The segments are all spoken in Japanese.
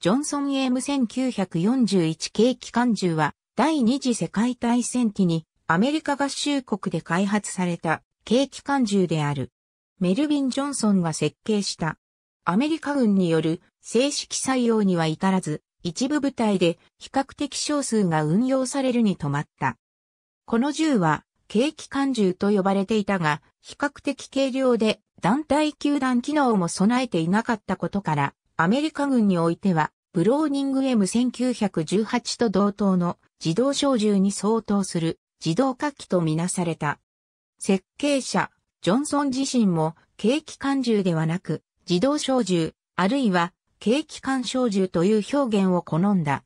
ジョンソン・エー1941軽機関銃は、第二次世界大戦期にアメリカ合衆国で開発された軽機関銃である。メルビン・ジョンソンが設計した。アメリカ軍による正式採用には至らず、一部部隊で比較的少数が運用されるに止まった。この銃は軽機関銃と呼ばれていたが、比較的軽量で団体球団機能も備えていなかったことから、アメリカ軍においては、ブローニング M1918 と同等の自動小銃に相当する自動火器とみなされた。設計者、ジョンソン自身も、軽機関銃ではなく、自動小銃、あるいは、軽機関小銃という表現を好んだ。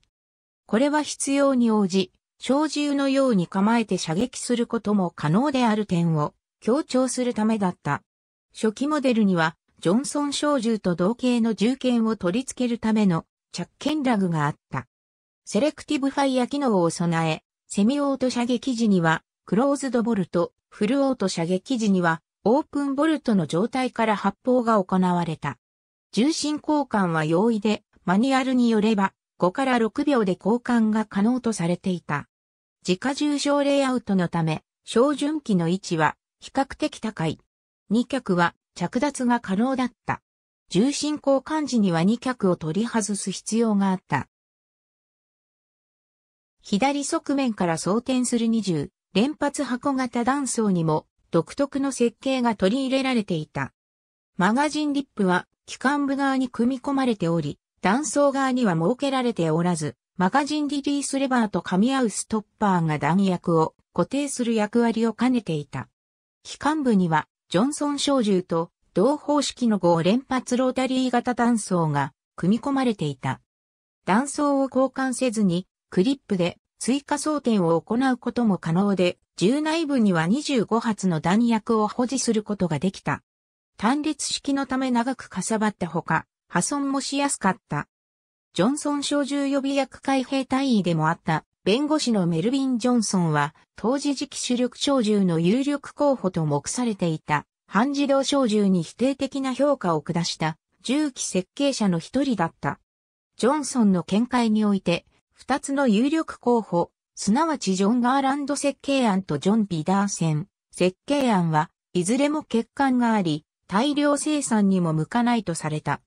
これは必要に応じ、小銃のように構えて射撃することも可能である点を強調するためだった。初期モデルにはジョンソン小銃と同型の銃剣を取り付けるための着剣ラグがあった。セレクティブファイア機能を備え、セミオート射撃時には、クローズドボルト、フルオート射撃時には、オープンボルトの状態から発砲が行われた。重心交換は容易で、マニュアルによれば、5から6秒で交換が可能とされていた。自家重症レイアウトのため、照準器の位置は比較的高い。2脚は着脱が可能だった。重心交換時には2脚を取り外す必要があった。左側面から装填する20連発箱型断層にも独特の設計が取り入れられていた。マガジンリップは機関部側に組み込まれており、断層側には設けられておらず、マガジンリリースレバーと噛み合うストッパーが弾薬を固定する役割を兼ねていた。機関部にはジョンソン小銃と同方式の5連発ロータリー型弾倉が組み込まれていた。弾倉を交換せずにクリップで追加装填を行うことも可能で、銃内部には25発の弾薬を保持することができた。単列式のため長くかさばったほか、破損もしやすかった。ジョンソン小銃予備役海兵隊員でもあった弁護士のメルヴィン・ジョンソンは、当時時期主力小銃の有力候補と目されていた、半自動小銃に否定的な評価を下した、銃器設計者の一人だった。ジョンソンの見解において、二つの有力候補、すなわちジョン・ガーランド設計案とジョン・ビダーセン設計案は、いずれも欠陥があり、大量生産にも向かないとされた。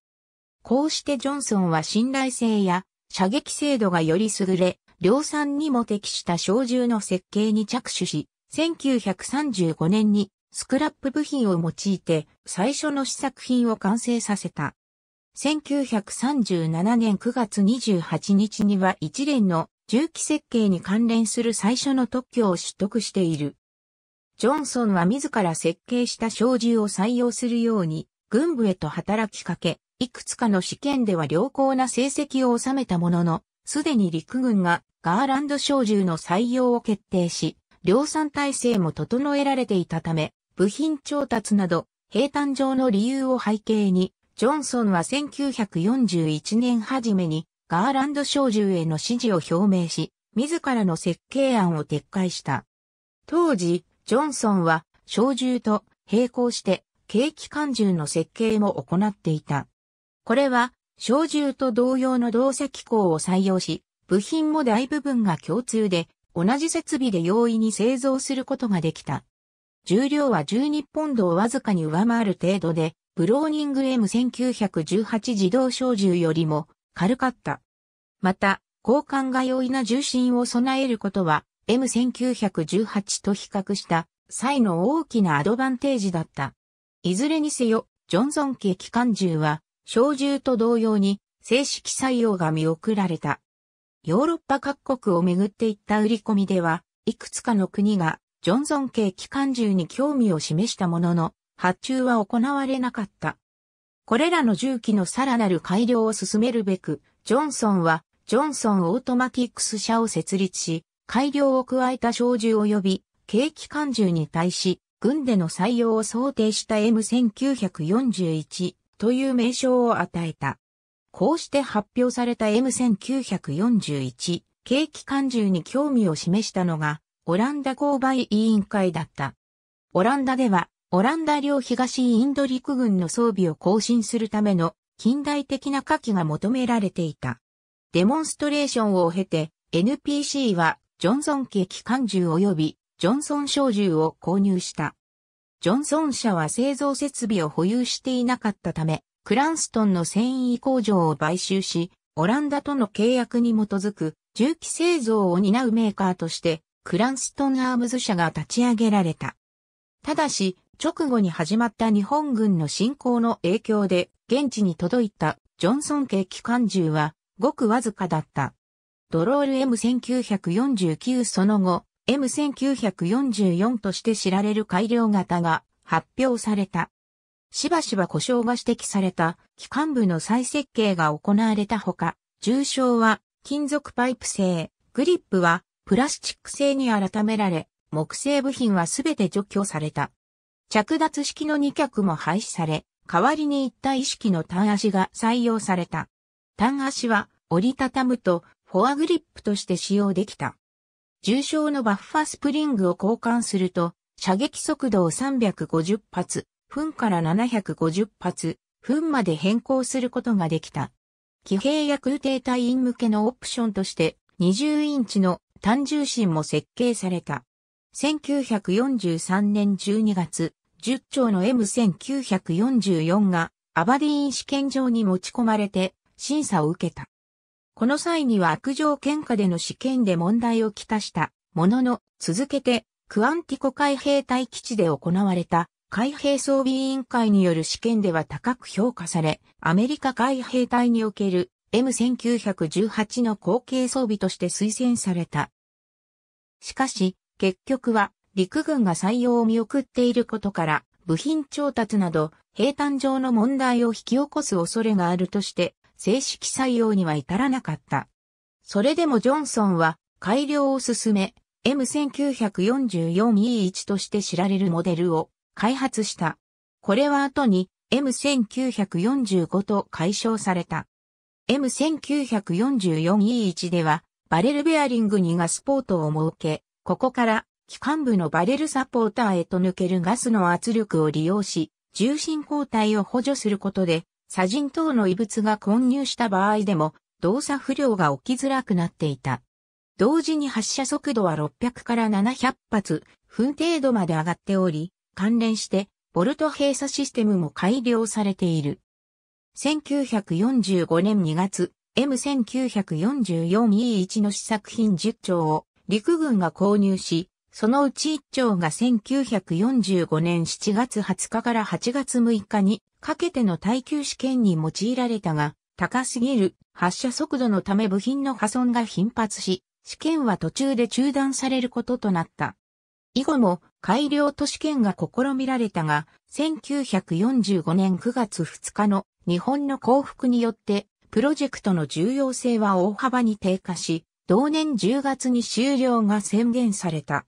こうしてジョンソンは信頼性や射撃精度がより優れ、量産にも適した小銃の設計に着手し、1935年にスクラップ部品を用いて最初の試作品を完成させた。1937年9月28日には一連の銃器設計に関連する最初の特許を取得している。ジョンソンは自ら設計した小銃を採用するように、軍部へと働きかけ、いくつかの試験では良好な成績を収めたものの、すでに陸軍がガーランド小銃の採用を決定し、量産体制も整えられていたため、部品調達など、平坦上の理由を背景に、ジョンソンは1941年初めにガーランド小銃への支持を表明し、自らの設計案を撤回した。当時、ジョンソンは小銃と並行して軽機関銃の設計も行っていた。これは小銃と同様の動作機構を採用し、部品も大部分が共通で、同じ設備で容易に製造することができた。重量は12ポンドをわずかに上回る程度で、ブローニング M1918 自動小銃よりも軽かった。また、交換が容易な重心を備えることは M1918 と比較した際の大きなアドバンテージだった。いずれにせよ、ジョンソン系機関銃は小銃と同様に正式採用が見送られた。ヨーロッパ各国をめぐっていった売り込みでは、いくつかの国がジョンソン系機関銃に興味を示したものの、発注は行われなかった。これらの銃器のさらなる改良を進めるべく、ジョンソンは、ジョンソンオートマティックス社を設立し、改良を加えた小銃及び、軽機関銃に対し、軍での採用を想定した M1941 という名称を与えた。こうして発表された M1941 景気感受に興味を示したのが、オランダ購買委員会だった。オランダでは、オランダ領東インド陸軍の装備を更新するための近代的な火器が求められていた。デモンストレーションを経て、NPC はジョンソン景気感銃及びジョンソン小銃を購入した。ジョンソン社は製造設備を保有していなかったため、クランストンの繊維工場を買収し、オランダとの契約に基づく重機製造を担うメーカーとして、クランストンアームズ社が立ち上げられた。ただし、直後に始まった日本軍の侵攻の影響で、現地に届いたジョンソン系機関銃は、ごくわずかだった。ドロール M1949 その後、M1944 として知られる改良型が発表された。しばしば故障が指摘された機関部の再設計が行われたほか、重症は金属パイプ製、グリップはプラスチック製に改められ、木製部品はすべて除去された。着脱式の2脚も廃止され、代わりに一体式の単足が採用された。単足は折りたたむとフォアグリップとして使用できた。重傷のバッファスプリングを交換すると、射撃速度を350発、分から750発、分まで変更することができた。騎兵や空挺隊員向けのオプションとして20インチの単重心も設計された。1943年12月、10丁の M1944 がアバディーン試験場に持ち込まれて審査を受けた。この際には悪条件下での試験で問題をきたしたものの、続けて、クアンティコ海兵隊基地で行われた海兵装備委員会による試験では高く評価され、アメリカ海兵隊における M1918 の後継装備として推薦された。しかし、結局は陸軍が採用を見送っていることから、部品調達など、兵坦上の問題を引き起こす恐れがあるとして、正式採用には至らなかった。それでもジョンソンは改良を進め、M1944E1 として知られるモデルを開発した。これは後に M1945 と解消された。M1944E1 ではバレルベアリングにガスポートを設け、ここから機関部のバレルサポーターへと抜けるガスの圧力を利用し、重心交代を補助することで砂塵等の異物が混入した場合でも動作不良が起きづらくなっていた。同時に発射速度は600から700発、分程度まで上がっており、関連してボルト閉鎖システムも改良されている。1945年2月、M1944E1 の試作品10丁を陸軍が購入し、そのうち1丁が1945年7月20日から8月6日にかけての耐久試験に用いられたが、高すぎる発射速度のため部品の破損が頻発し、試験は途中で中断されることとなった。以後も改良と試験が試みられたが、1945年9月2日の日本の降伏によって、プロジェクトの重要性は大幅に低下し、同年10月に終了が宣言された。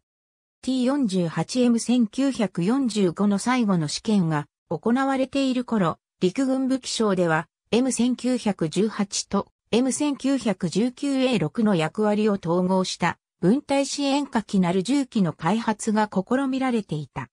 T48M1945 の最後の試験が行われている頃、陸軍武器省では M1918 と M1919A6 の役割を統合した分隊支援火器なる重機の開発が試みられていた。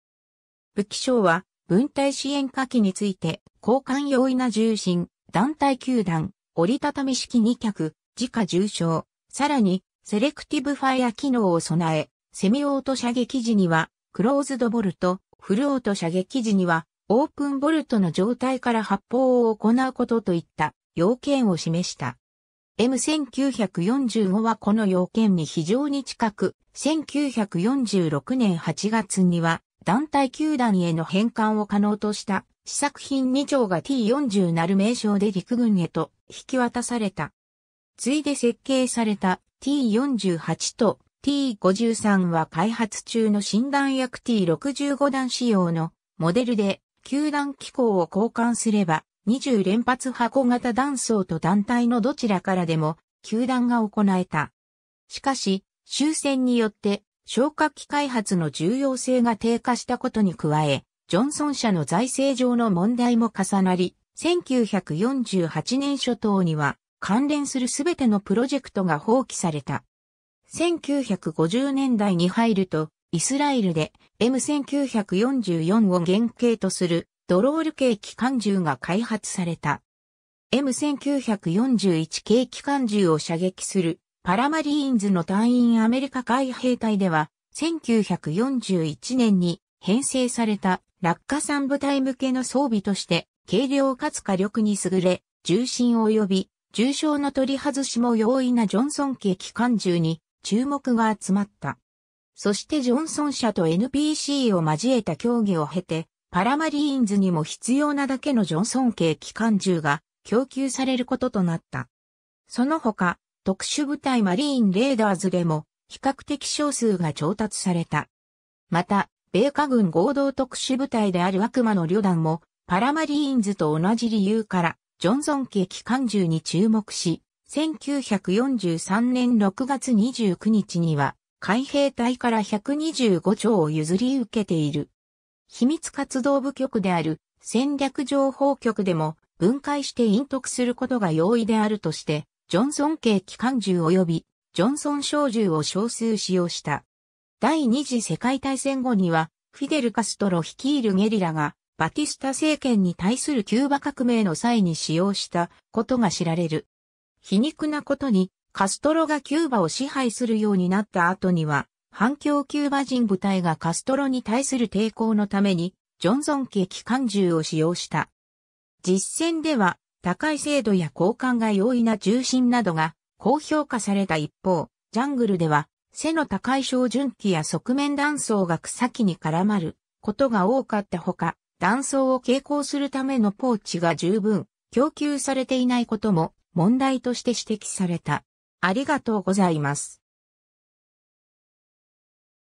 武器省は分隊支援火器について交換容易な重心、団体球団、折りたたみ式2脚、自家重傷、さらにセレクティブファイア機能を備え、セミオート射撃時には、クローズドボルト、フルオート射撃時には、オープンボルトの状態から発砲を行うことといった要件を示した。M1945 はこの要件に非常に近く、1946年8月には団体球団への返還を可能とした試作品2丁が T40 なる名称で陸軍へと引き渡された。ついで設計された T48 と T53 は開発中の診断薬 T65 弾仕様のモデルで、球団機構を交換すれば、20連発箱型断層と団体のどちらからでも、球団が行えた。しかし、終戦によって、消火器開発の重要性が低下したことに加え、ジョンソン社の財政上の問題も重なり、1948年初頭には、関連するすべてのプロジェクトが放棄された。1950年代に入ると、イスラエルで M1944 を原型とするドロール系機関銃が開発された。M1941 系機関銃を射撃するパラマリーンズの隊員アメリカ海兵隊では、1941年に編成された落下三部隊向けの装備として軽量かつ火力に優れ、重心及び重傷の取り外しも容易なジョンソン系機関銃に注目が集まった。そしてジョンソン社と NPC を交えた協議を経て、パラマリーンズにも必要なだけのジョンソン系機関銃が供給されることとなった。その他、特殊部隊マリーンレーダーズでも比較的少数が調達された。また、米華軍合同特殊部隊である悪魔の旅団もパラマリーンズと同じ理由からジョンソン系機関銃に注目し、1943年6月29日には、海兵隊から125兆を譲り受けている。秘密活動部局である戦略情報局でも分解して隠匿することが容易であるとして、ジョンソン系機関銃及びジョンソン小銃を少数使用した。第二次世界大戦後には、フィデル・カストロ率いるゲリラが、バティスタ政権に対するキューバ革命の際に使用したことが知られる。皮肉なことに、カストロがキューバを支配するようになった後には、反共キューバ人部隊がカストロに対する抵抗のために、ジョンソン系機関銃を使用した。実戦では、高い精度や交換が容易な重心などが高評価された一方、ジャングルでは、背の高い照準器や側面断層が草木に絡まることが多かったほか、断層を傾向するためのポーチが十分供給されていないことも問題として指摘された。ありがとうございます。